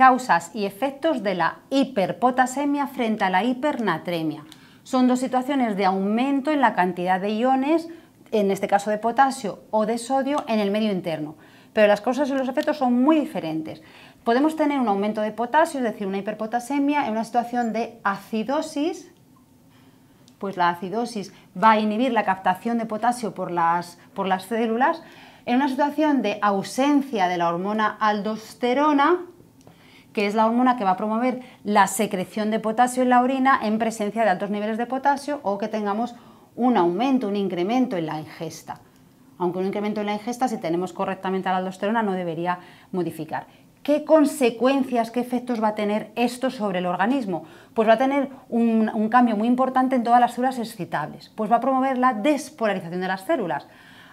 Causas y efectos de la hiperpotasemia frente a la hipernatremia. Son dos situaciones de aumento en la cantidad de iones, en este caso de potasio o de sodio, en el medio interno. Pero las causas y los efectos son muy diferentes. Podemos tener un aumento de potasio, es decir, una hiperpotasemia, en una situación de acidosis, pues la acidosis va a inhibir la captación de potasio por las, por las células. En una situación de ausencia de la hormona aldosterona, que es la hormona que va a promover la secreción de potasio en la orina en presencia de altos niveles de potasio o que tengamos un aumento, un incremento en la ingesta. Aunque un incremento en la ingesta, si tenemos correctamente la aldosterona, no debería modificar. ¿Qué consecuencias, qué efectos va a tener esto sobre el organismo? Pues va a tener un, un cambio muy importante en todas las células excitables, pues va a promover la despolarización de las células.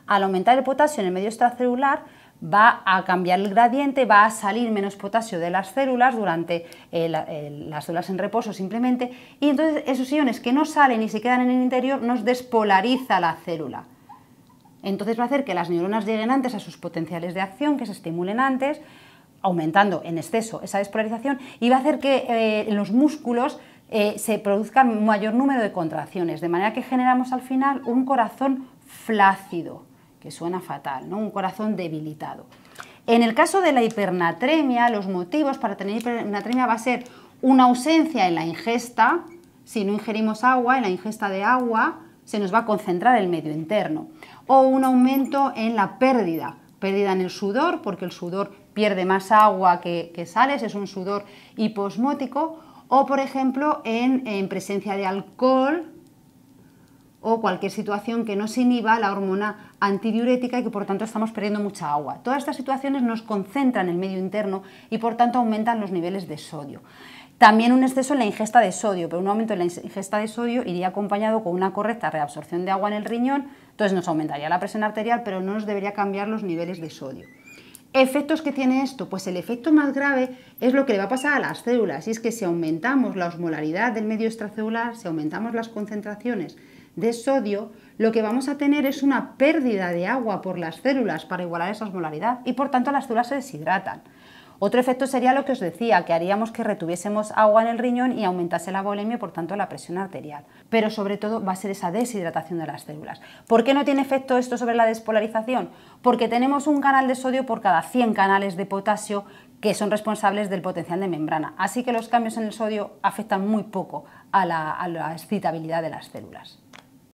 Al aumentar el potasio en el medio extracelular, va a cambiar el gradiente, va a salir menos potasio de las células durante eh, eh, las células en reposo simplemente, y entonces esos iones que no salen y se quedan en el interior nos despolariza la célula. Entonces va a hacer que las neuronas lleguen antes a sus potenciales de acción, que se estimulen antes, aumentando en exceso esa despolarización, y va a hacer que en eh, los músculos se produzcan un mayor número de contracciones, de manera que generamos al final un corazón flácido que suena fatal, ¿no? un corazón debilitado. En el caso de la hipernatremia, los motivos para tener hipernatremia va a ser una ausencia en la ingesta, si no ingerimos agua, en la ingesta de agua se nos va a concentrar el medio interno, o un aumento en la pérdida, pérdida en el sudor, porque el sudor pierde más agua que, sales, es un sudor hiposmótico, o por ejemplo en presencia de alcohol, o cualquier situación que nos inhiba la hormona antidiurética y que por tanto estamos perdiendo mucha agua. Todas estas situaciones nos concentran el medio interno y por tanto aumentan los niveles de sodio. También un exceso en la ingesta de sodio, pero un aumento en la ingesta de sodio iría acompañado con una correcta reabsorción de agua en el riñón, entonces nos aumentaría la presión arterial, pero no nos debería cambiar los niveles de sodio. ¿Efectos que tiene esto? Pues el efecto más grave es lo que le va a pasar a las células, y es que si aumentamos la osmolaridad del medio extracelular, si aumentamos las concentraciones de sodio, lo que vamos a tener es una pérdida de agua por las células para igualar esa osmolaridad, y por tanto las células se deshidratan. Otro efecto sería lo que os decía, que haríamos que retuviésemos agua en el riñón y aumentase la volemia y por tanto la presión arterial. Pero sobre todo va a ser esa deshidratación de las células. ¿Por qué no tiene efecto esto sobre la despolarización? Porque tenemos un canal de sodio por cada 100 canales de potasio que son responsables del potencial de membrana. Así que los cambios en el sodio afectan muy poco a la excitabilidad de las células.